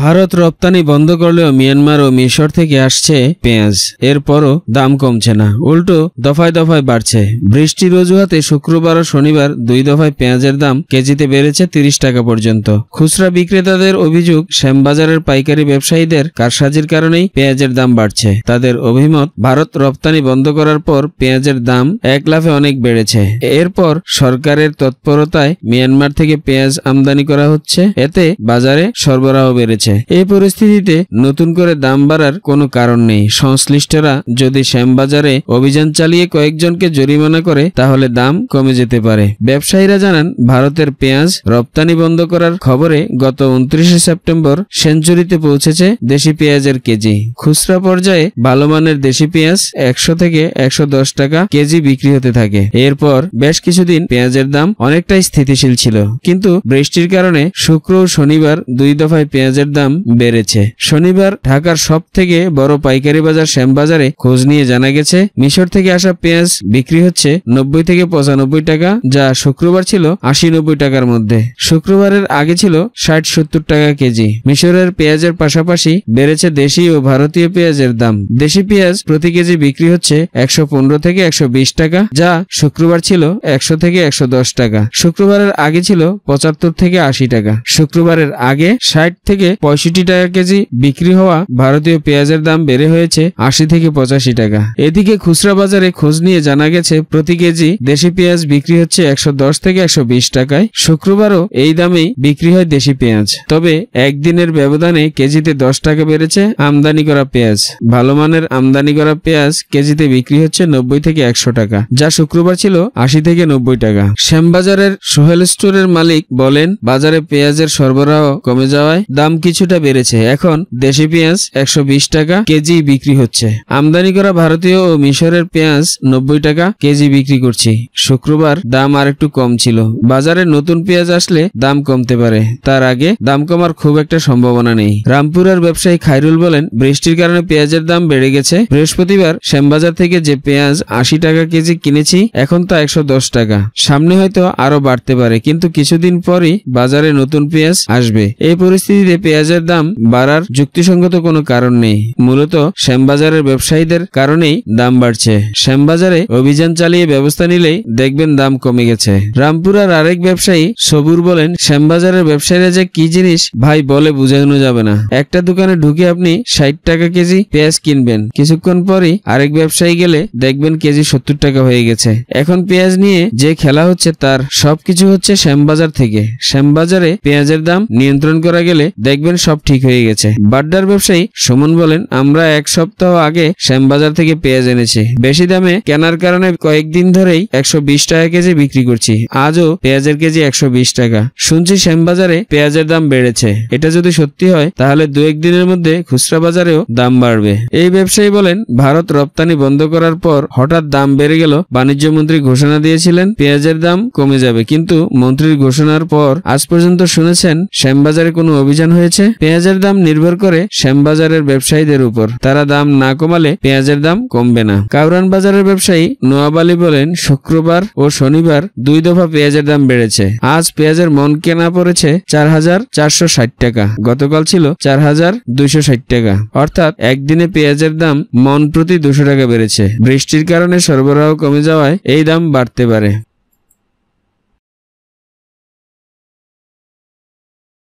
ভারত রপ্তানি বন্ধ করলেও মিয়ানমার ও মিশর থেকে আসছে পেঁয়াজ এরপরও দাম কমছে না উল্টো দফায় দফায় বাড়ছে বৃষ্টির অজুহাতে শুক্রবার ও শনিবার দুই দফায় পেঁয়াজের দাম কেজিতে বেড়েছে তিরিশ টাকা পর্যন্ত খুচরা বিক্রেতাদের অভিযোগ শ্যামবাজারের পাইকারি ব্যবসায়ীদের কারসাজির কারণেই পেঁয়াজের দাম বাড়ছে তাদের অভিমত ভারত রপ্তানি বন্ধ করার পর পেঁয়াজের দাম এক লাফে অনেক বেড়েছে এরপর সরকারের তৎপরতায় মিয়ানমার থেকে পেঁয়াজ আমদানি করা হচ্ছে এতে বাজারে সরবরাহ বেড়েছে রয়েছে এই পরিস্থিতিতে নতুন করে দাম বাড়ার কোনো কারণ নেই সংশ্লিষ্টরা যদি শ্যামবাজারে অভিযান চালিয়ে কয়েকজনকে জরিমানা করে তাহলে দাম কমে যেতে পারে ব্যবসায়ীরা জানান ভারতের পেঁয়াজ রপ্তানি বন্ধ করার খবরে গত উনত্রিশে সেপ্টেম্বর সেঞ্চুরিতে পৌঁছেছে দেশি পেঁয়াজের কেজি খুচরা পর্যায়ে ভালো মানের দেশি পেঁয়াজ একশো থেকে একশো টাকা কেজি বিক্রি হতে থাকে এরপর বেশ কিছুদিন পেঁয়াজের দাম অনেকটাই স্থিতিশীল ছিল কিন্তু বৃষ্টির কারণে শুক্র ও শনিবার দুই দফায় পেঁয়াজের দাম বেড়েছে শনিবার ঢাকার সব থেকে বড় পাইকারি বাজার শ্যামবাজারে খোঁজ নিয়ে জানা গেছে মিশর থেকে আসা পেঁয়াজ বিক্রি হচ্ছে নব্বই থেকে পঁচানব্বই টাকা যা শুক্রবার ছিল আশি নব্বই টাকার মধ্যে শুক্রবারের আগে ছিল ষাট সত্তর টাকা কেজি মিশরের পেঁয়াজের পাশাপাশি বেড়েছে দেশি ও ভারতীয় পেঁয়াজের দাম দেশি পেঁয়াজ প্রতি কেজি বিক্রি হচ্ছে একশো থেকে একশো টাকা যা শুক্রবার ছিল একশো থেকে একশো টাকা শুক্রবারের আগে ছিল পঁচাত্তর থেকে আশি টাকা শুক্রবারের আগে ষাট থেকে পঁয়ষট্টি টাকা কেজি বিক্রি হওয়া ভারতীয় পেঁয়াজের দাম বেড়ে হয়েছে আশি থেকে পঁচাশি টাকা এদিকে খুচরা বাজারে খোঁজ নিয়ে জানা গেছে প্রতি কেজি দেশি পেঁয়াজ বিক্রি হচ্ছে একশো থেকে একশো টাকায় শুক্রবারও এই দামেই বিক্রি হয় দেশি পেঁয়াজ তবে একদিনের ব্যবধানে কেজিতে দশ টাকা বেড়েছে আমদানি করা পেঁয়াজ ভালো মানের আমদানি করা পেঁয়াজ কেজিতে বিক্রি হচ্ছে নব্বই থেকে একশো টাকা যা শুক্রবার ছিল আশি থেকে নব্বই টাকা শ্যামবাজারের সোহেল স্টোরের মালিক বলেন বাজারে পেঁয়াজের সরবরাহ কমে যাওয়ায় দাম কিছুটা বেড়েছে এখন দেশি পেঁয়াজ একশো টাকা কেজি বিক্রি হচ্ছে আমদানি করা ভারতীয় ও মিশরের পেঁয়াজ নব্বই টাকা কেজি বিক্রি করছি শুক্রবার দাম আর একটু কম ছিল বাজারে নতুন পেঁয়াজ আসলে দাম কমতে পারে তার আগে দাম কমার খুব একটা সম্ভাবনা নেই রামপুরার ব্যবসায়ী খাইরুল বলেন বৃষ্টির কারণে পেঁয়াজের দাম বেড়ে গেছে বৃহস্পতিবার শ্যামবাজার থেকে যে পেঁয়াজ আশি টাকা কেজি কিনেছি এখন তা একশো টাকা সামনে হয়তো আরো বাড়তে পারে কিন্তু কিছুদিন পরই বাজারে নতুন পেঁয়াজ আসবে এই পরিস্থিতিতে পেঁয়াজ পেঁয়াজের দাম বাড়ার যুক্তিসঙ্গত কোনো কারণ নেই মূলত শ্যামবাজারের ব্যবসায়ীদের কারণেই দাম বাড়ছে শ্যামবাজারে অভিযান চালিয়ে ব্যবস্থা নিলেই দেখবেন দাম কমে গেছে রামপুরার আরেক ব্যবসায়ী সবুর বলেন শ্যামবাজারের ব্যবসায়ীরা যে কি জিনিস ভাই বলে বুঝানো যাবে না একটা দোকানে ঢুকে আপনি ষাট টাকা কেজি পেঁয়াজ কিনবেন কিছুক্ষণ পরই আরেক ব্যবসায়ী গেলে দেখবেন কেজি সত্তর টাকা হয়ে গেছে এখন পেঁয়াজ নিয়ে যে খেলা হচ্ছে তার সবকিছু হচ্ছে শ্যামবাজার থেকে শ্যামবাজারে পেঁয়াজের দাম নিয়ন্ত্রণ করা গেলে দেখবেন দেখবেন সব ঠিক হয়ে গেছে বাড্ডার ব্যবসায়ী সুমন বলেন আমরা এক সপ্তাহ আগে শ্যামবাজার থেকে পেঁয়াজ এনেছি বেশি দামে কেনার কারণে কয়েকদিন ধরেই একশো বিশ টাকা কেজি বিক্রি করছি আজও পেঁয়াজের কেজি একশো বিশ টাকা শুনছি শ্যামবাজারে পেঁয়াজের দাম বেড়েছে এটা যদি সত্যি হয় তাহলে দু একদিনের মধ্যে খুচরা বাজারেও দাম বাড়বে এই ব্যবসায়ী বলেন ভারত রপ্তানি বন্ধ করার পর হঠাৎ দাম বেড়ে গেল বাণিজ্য মন্ত্রী ঘোষণা দিয়েছিলেন পেঁয়াজের দাম কমে যাবে কিন্তু মন্ত্রীর ঘোষণার পর আজ পর্যন্ত শুনেছেন শ্যামবাজারে কোনো অভিযান হয়েছে রয়েছে পেঁয়াজের দাম নির্ভর করে শ্যামবাজারের ব্যবসায়ীদের উপর তারা দাম না কমালে পেঁয়াজের দাম কমবে না কাউরান বাজারের ব্যবসায়ী নোয়াব বলেন শুক্রবার ও শনিবার দুই দফা পেঁয়াজের দাম বেড়েছে আজ পেঁয়াজের মন কেনা পড়েছে চার হাজার চারশো ষাট টাকা গতকাল ছিল চার হাজার দুইশো ষাট টাকা অর্থাৎ একদিনে পেঁয়াজের দাম মন প্রতি দুশো টাকা বেড়েছে বৃষ্টির কারণে সরবরাহ কমে যাওয়ায় এই দাম বাড়তে পারে